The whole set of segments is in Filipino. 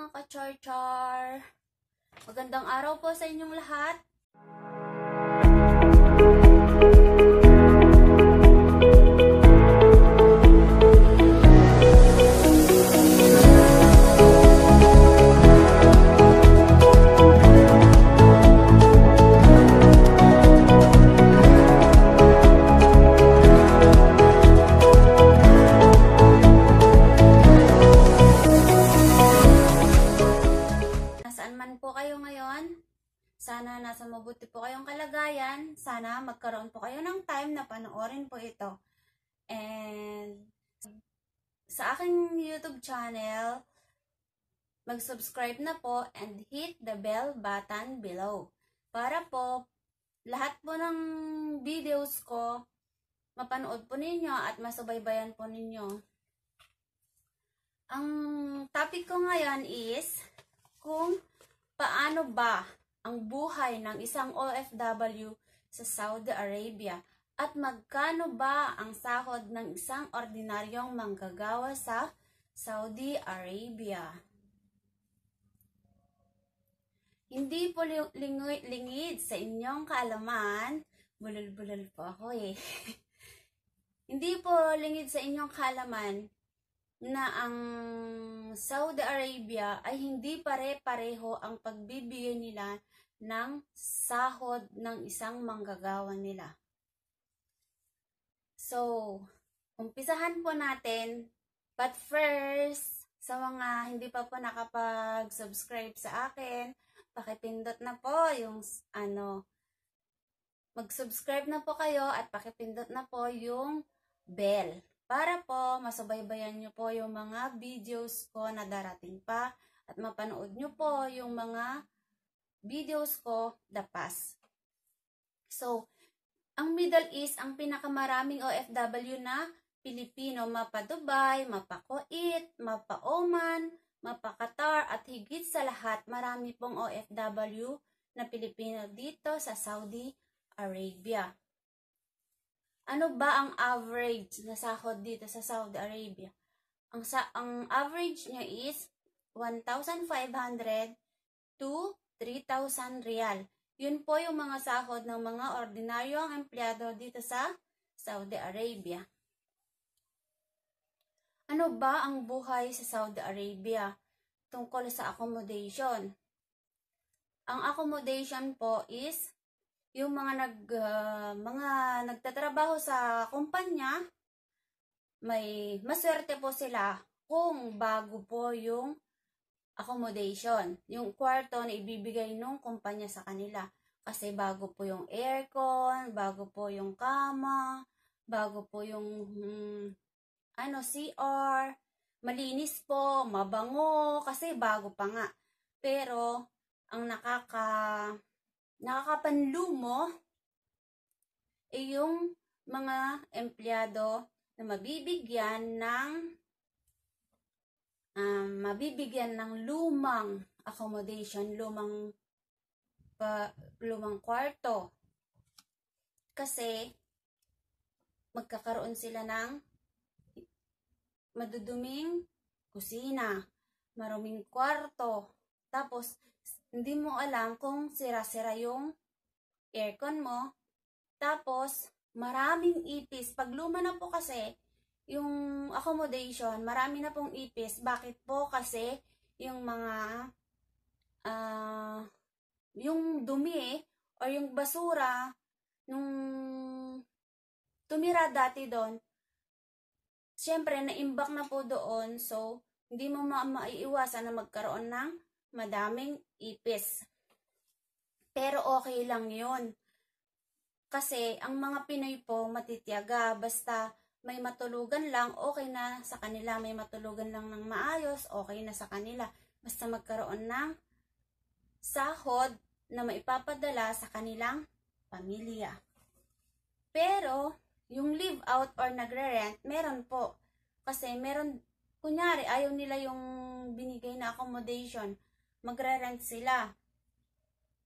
mga ka-char-char. Magandang araw po sa inyong lahat. mabuti po kayong kalagayan. Sana magkaroon po kayo ng time na panoorin po ito. And sa aking YouTube channel, mag-subscribe na po and hit the bell button below. Para po lahat po ng videos ko mapanood po ninyo at masubaybayan po ninyo. Ang topic ko ngayon is kung paano ba ang buhay ng isang OFW sa Saudi Arabia at magkano ba ang sahod ng isang ordinaryong manggagawa sa Saudi Arabia? Hindi po lingid sa inyong kaalaman. Bulol-bulol po ako eh. Hindi po lingid sa inyong kaalaman na ang Saudi Arabia ay hindi pare-pareho ang pagbibigay nila ng sahod ng isang manggagawa nila. So, umpisahan po natin. But first, sa mga hindi pa po nakapag-subscribe sa akin, pakipindot na po yung ano, mag-subscribe na po kayo at pakipindot na po yung bell para po masubaybayan nyo po yung mga videos ko na darating pa at mapanood nyo po yung mga videos ko the past. So, ang Middle East ang pinakamaraming OFW na Pilipino mapa-Dubai, mapa-Kuwait, mapa-Oman, mapa-Qatar at higit sa lahat marami pong OFW na Pilipino dito sa Saudi Arabia. Ano ba ang average na sahod dito sa Saudi Arabia? Ang, sa, ang average niya is 1,500 to 3,000 real. Yun po yung mga sahod ng mga ordinaryong empleyado dito sa Saudi Arabia. Ano ba ang buhay sa Saudi Arabia tungkol sa accommodation? Ang accommodation po is yung mga nag uh, mga nagtatrabaho sa kumpanya may maswerte po sila kung bago po yung accommodation, yung kwarto na ibibigay ng kumpanya sa kanila. Kasi bago po yung aircon, bago po yung kama, bago po yung hmm, ano CR, malinis po, mabango kasi bago pa nga. Pero ang nakaka nakakapanlumo ay eh, yung mga empleyado na mabibigyan ng um, mabibigyan ng lumang accommodation, lumang pa, lumang kwarto. Kasi magkakaroon sila ng maduduming kusina, maruming kwarto, tapos hindi mo alam kung sira-sira yung aircon mo. Tapos, maraming ipis. Pag luma na po kasi, yung accommodation, marami na pong ipis. Bakit po? Kasi, yung mga, uh, yung dumi, eh, or yung basura, nung tumira dati doon, syempre, naimbak na po doon. So, hindi mo maiiwasan na magkaroon ng madaming ipis. Pero okay lang yun. Kasi ang mga Pinoy po matitiyaga basta may matulugan lang, okay na sa kanila. May matulugan lang ng maayos, okay na sa kanila. Basta magkaroon ng sahod na maipapadala sa kanilang pamilya. Pero, yung live out or nagre-rent, meron po. Kasi meron, kunyari, ayaw nila yung binigay na accommodation magre-rent sila.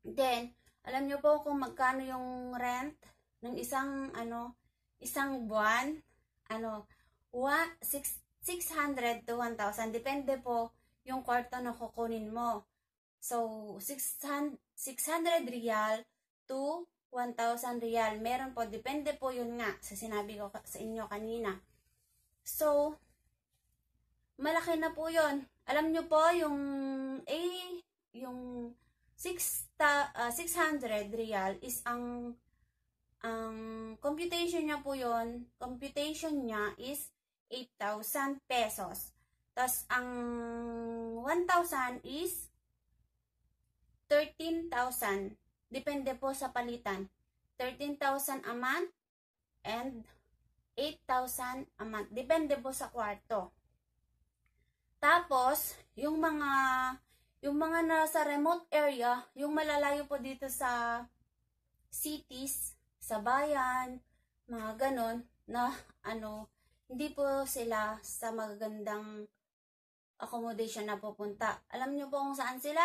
Then, alam nyo po kung magkano yung rent ng isang, ano, isang buwan? Ano, 600 to 1,000. Depende po yung kwarto na kukunin mo. So, 600, 600 real to 1,000 real. Meron po, depende po yun nga sa sinabi ko sa inyo kanina. So, malaki na po yun. Alam nyo po, yung yung 6 600 ah, real is ang ang computation niya po yon computation niya is 8,000 pesos. Tapos, ang 1,000 is 13,000. Depende po sa palitan. 13,000 a month and 8,000 a month. Depende po sa kwarto. Tapos, yung mga yung mga nasa remote area, yung malalayo po dito sa cities, sa bayan, mga ganon, na ano, hindi po sila sa magagandang accommodation na pupunta. Alam nyo po kung saan sila?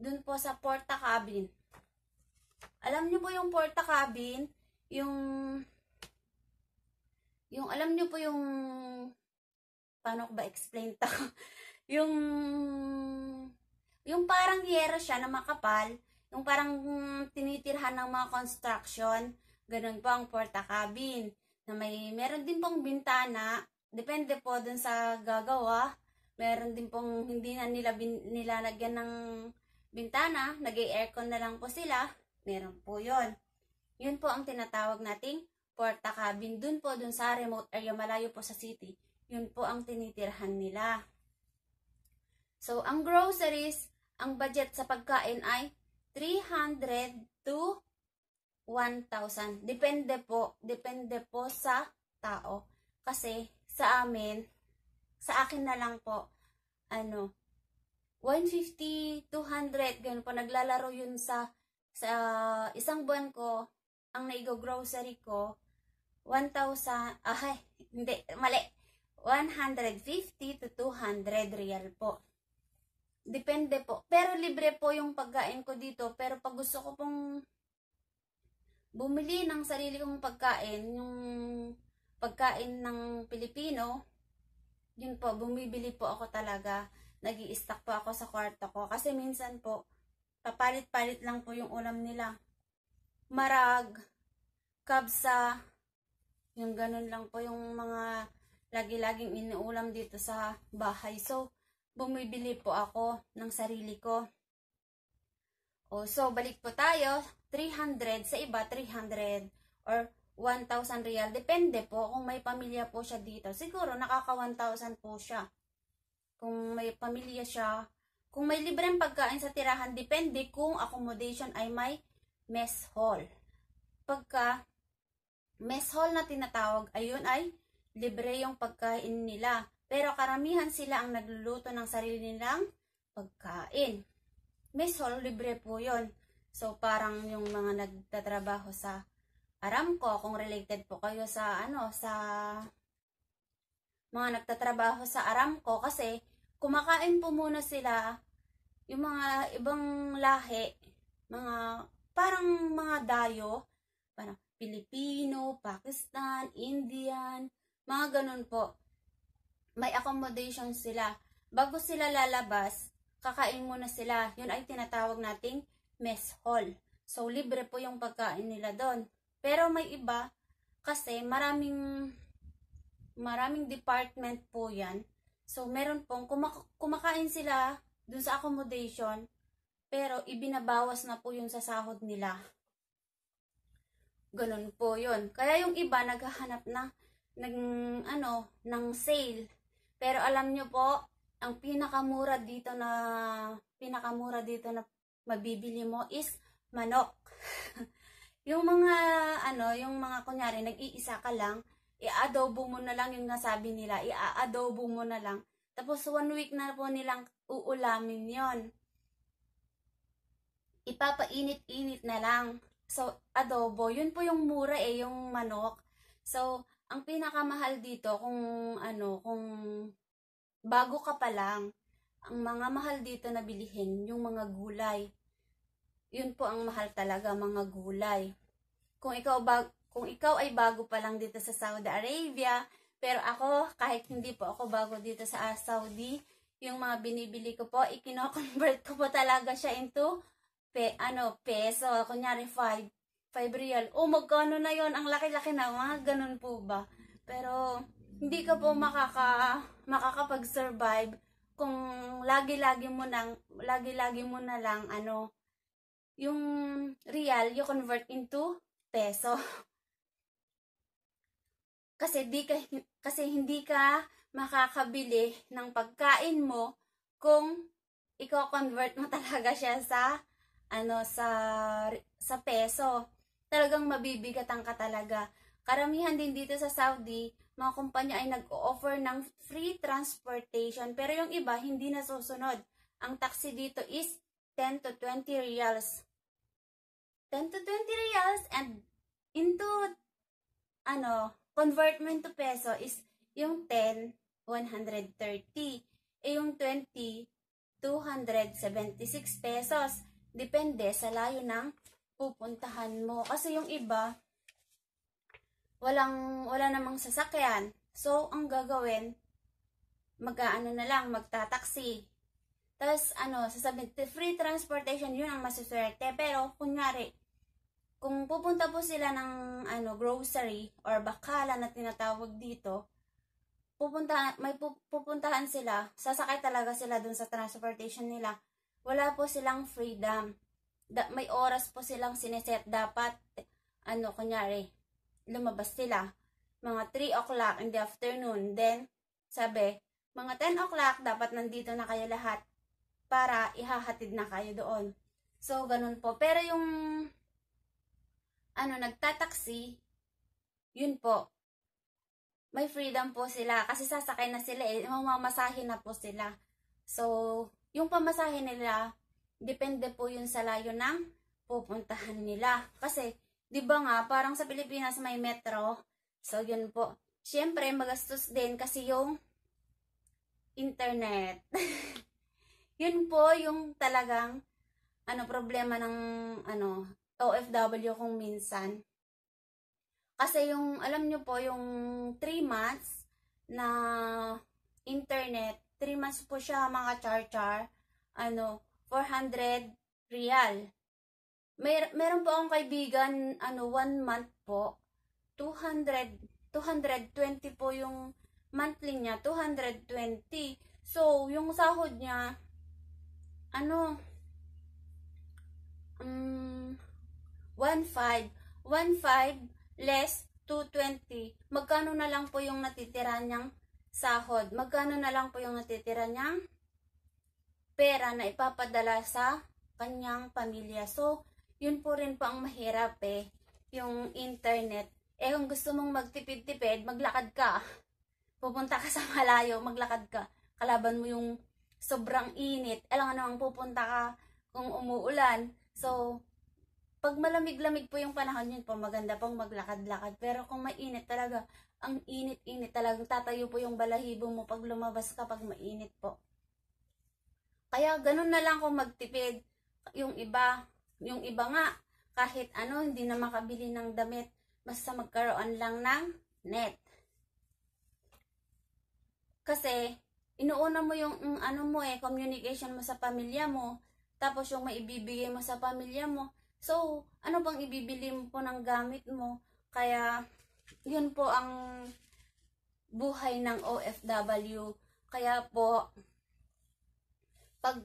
Doon po sa Porta Cabin. Alam nyo po yung Porta Cabin, yung yung alam nyo po yung paano ko ba explain ta? yung yung parang hiyera siya na makapal, yung parang tinitirhan ng mga construction, ganun po ang porta cabin. Na may, meron din pong bintana, depende po dun sa gagawa. Meron din pong hindi na nila bin, nilalagyan ng bintana, nag-aircon na lang po sila. Meron po yon Yun po ang tinatawag nating porta cabin. Dun po, dun sa remote area, malayo po sa city. Yun po ang tinitirhan nila. So, ang groceries, ang budget sa pagkain ay 300 to 1,000. Depende po, depende po sa tao. Kasi sa amin, sa akin na lang po, ano, 150, 200, ganun po. Naglalaro yun sa, sa isang buwan ko, ang naigo-grocery ko, 1,000, ah, hindi, mali, 150 to 200 real po. Depende po. Pero libre po yung pagkain ko dito. Pero pag gusto ko pong bumili ng sarili kong pagkain, yung pagkain ng Pilipino, yun po, bumibili po ako talaga. nag stock po ako sa kwarto ko. Kasi minsan po, papalit-palit lang po yung ulam nila. Marag, kabsa, yung ganun lang po yung mga lagi-laging inuulam dito sa bahay. So, bumibili po ako ng sarili ko. O, so, balik po tayo. 300 sa iba, 300 or 1,000 real. Depende po kung may pamilya po siya dito. Siguro, nakaka 1,000 po siya. Kung may pamilya siya, kung may libreng pagkain sa tirahan, depende kung accommodation ay may mess hall. Pagka mess hall na tinatawag, ayun ay libre yung pagkain nila. Pero karamihan sila ang nagluluto ng sarili nilang pagkain. May Hall, libre po yon. So, parang yung mga nagtatrabaho sa Aramco, kung related po kayo sa, ano, sa mga nagtatrabaho sa Aramco, kasi kumakain po muna sila yung mga ibang lahi, mga, parang mga dayo, parang Pilipino, Pakistan, Indian, mga ganun po may accommodation sila. Bago sila lalabas, kakain muna sila. Yun ay tinatawag nating mess hall. So, libre po yung pagkain nila doon. Pero may iba, kasi maraming, maraming department po yan. So, meron pong, kumak kumakain sila dun sa accommodation, pero ibinabawas na po yun sa sahod nila. Ganun po yun. Kaya yung iba naghahanap na, ng, ano, ng sale pero alam nyo po, ang pinakamura dito na pinakamura dito na mabibili mo is manok. yung mga ano, yung mga kunyari nag-iisa ka lang, i-adobo mo na lang yung nasabi nila, i-adobo mo na lang. Tapos one week na po nilang uulamin 'yon. Ipapainit-init na lang. So adobo, yun po yung mura eh, yung manok. So ang pinakamahal dito kung ano, kung bago ka pa lang, ang mga mahal dito na bilihin, yung mga gulay. Yun po ang mahal talaga, mga gulay. Kung ikaw, bag, kung ikaw ay bago pa lang dito sa Saudi Arabia, pero ako, kahit hindi po ako bago dito sa Saudi, yung mga binibili ko po, ikinoconvert ko po talaga siya into pe, ano, peso. Kunyari, 5 5 real. Oh, magkano na yon Ang laki-laki na. Mga ganun po ba? Pero, hindi ka po makaka, makakapag-survive kung lagi-lagi mo nang lagi-lagi mo na lang ano yung real you convert into peso kasi di ka kasi hindi ka makakabili ng pagkain mo kung i-convert mo talaga siya sa ano sa sa peso talagang mabibigatan ka talaga. Karamihan din dito sa Saudi, mga kumpanya ay nag-o-offer ng free transportation pero yung iba hindi nasusunod. Ang taxi dito is 10 to 20 riyals. 10 to 20 riyals and into ano, convertment to peso is yung 10, 130. E yung 20, 276 pesos. Depende sa layo ng pupuntahan mo. Kasi yung iba, walang, wala namang sasakyan. So, ang gagawin, mag-ano na lang, magtataksi. Tapos, ano, sasabihin, free transportation, yun ang masuswerte. Pero, kunyari, kung pupunta po sila ng ano grocery or bakala na tinatawag dito, pupunta may pu, pupuntahan sila, sasakay talaga sila dun sa transportation nila. Wala po silang freedom da, may oras po silang sineset. Dapat, ano, kunyari, lumabas sila. Mga 3 o'clock in the afternoon. Then, sabi, mga 10 o'clock, dapat nandito na kayo lahat para ihahatid na kayo doon. So, ganun po. Pero yung, ano, nagtataksi, yun po, may freedom po sila. Kasi sasakay na sila eh, mamamasahin na po sila. So, yung pamasahin nila, depende po yun sa layo ng pupuntahan nila. Kasi, di ba nga, parang sa Pilipinas may metro. So, yun po. Siyempre, magastos din kasi yung internet. yun po yung talagang ano problema ng ano OFW kung minsan. Kasi yung alam nyo po yung 3 months na internet, 3 months po siya mga char-char. Ano, 400 real. Mer meron po akong kaibigan, ano, one month po, 200, 220 po yung monthly niya, 220. So, yung sahod niya, ano, um, 1.5, 1.5 less 220. Magkano na lang po yung natitira niyang sahod? Magkano na lang po yung natitira niyang pera na ipapadala sa kanyang pamilya. So, yun po rin po ang mahirap eh, yung internet. Eh, kung gusto mong magtipid-tipid, maglakad ka. Pupunta ka sa malayo, maglakad ka. Kalaban mo yung sobrang init. Alam nga ang pupunta ka kung umuulan. So, pag malamig-lamig po yung panahon yun po, maganda pong maglakad-lakad. Pero kung mainit talaga, ang init-init talaga, tatayo po yung balahibo mo pag lumabas ka pag mainit po. Kaya ganun na lang ako magtipid. Yung iba, yung iba nga, kahit ano, hindi na makabili ng damit. Basta magkaroon lang ng net. Kasi, inuuna mo yung mm, ano mo eh, communication mo sa pamilya mo. Tapos yung maibibigay mo sa pamilya mo. So, ano bang ibibili mo po ng gamit mo? Kaya, yun po ang buhay ng OFW. Kaya po, pag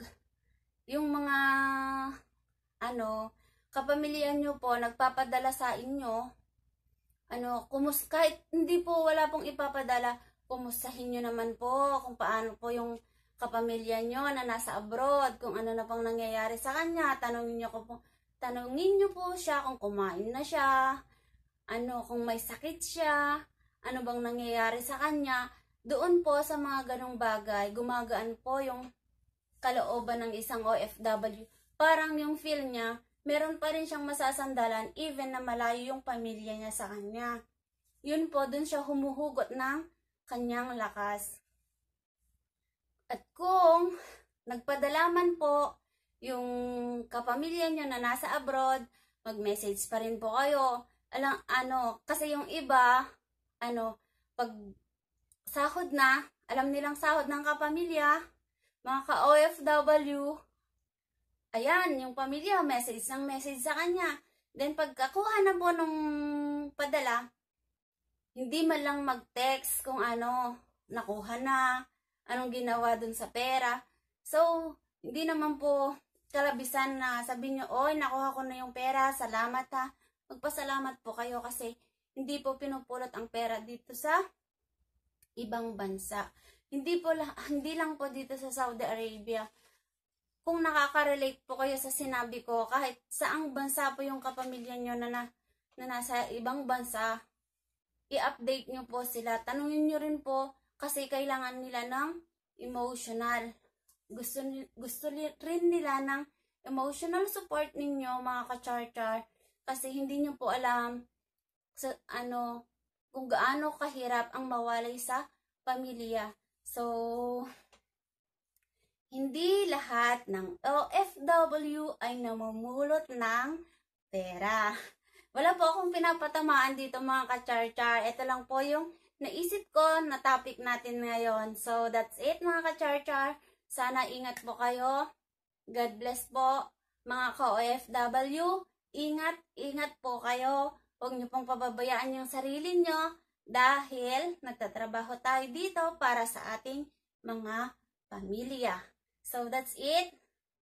yung mga ano, kapamilya nyo po, nagpapadala sa inyo, ano, kumus, kahit hindi po, wala pong ipapadala, kumusahin nyo naman po kung paano po yung kapamilya nyo na nasa abroad, kung ano na pang nangyayari sa kanya, tanongin nyo, ko po, tanongin nyo po siya kung kumain na siya, ano, kung may sakit siya, ano bang nangyayari sa kanya, doon po sa mga ganong bagay, gumagaan po yung kalooban ng isang OFW. Parang yung feel niya, meron pa rin siyang masasandalan even na malayo yung pamilya niya sa kanya. Yun po, dun siya humuhugot ng kanyang lakas. At kung nagpadalaman po yung kapamilya niyo na nasa abroad, mag-message pa rin po kayo. Alang ano, kasi yung iba, ano, pag sahod na, alam nilang sahod ng kapamilya, mga ka-OFW, ayan, yung pamilya, message ng message sa kanya. Then, pagkakuha na po nung padala, hindi man lang mag-text kung ano, nakuha na, anong ginawa dun sa pera. So, hindi naman po kalabisan na sabihin nyo, oy, nakuha ko na yung pera, salamat ha. Magpasalamat po kayo kasi hindi po pinupulot ang pera dito sa ibang bansa. Hindi po lang, hindi lang po dito sa Saudi Arabia. Kung nakaka-relate po kayo sa sinabi ko, kahit saang bansa po yung kapamilya nyo na, na, na nasa ibang bansa, i-update nyo po sila. Tanungin nyo rin po kasi kailangan nila ng emotional. Gusto, gusto rin nila ng emotional support ninyo mga ka-charchar kasi hindi nyo po alam sa ano kung gaano kahirap ang mawalay sa pamilya. So, hindi lahat ng OFW ay namumulot ng pera. Wala po akong pinapatamaan dito mga ka kacharchar. Ito lang po yung naisip ko na topic natin ngayon. So, that's it mga ka kacharchar. Sana ingat po kayo. God bless po mga ka-OFW. Ingat, ingat po kayo. Huwag niyo pong pababayaan yung sarili niyo dahil nagtatrabaho tayo dito para sa ating mga pamilya. So that's it.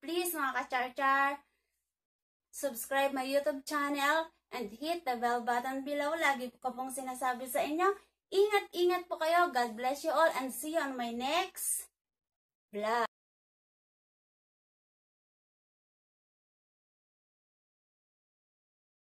Please mga kachar-char, subscribe my YouTube channel and hit the bell button below. Lagi ko pong sinasabi sa inyo, ingat-ingat po kayo. God bless you all and see you on my next vlog.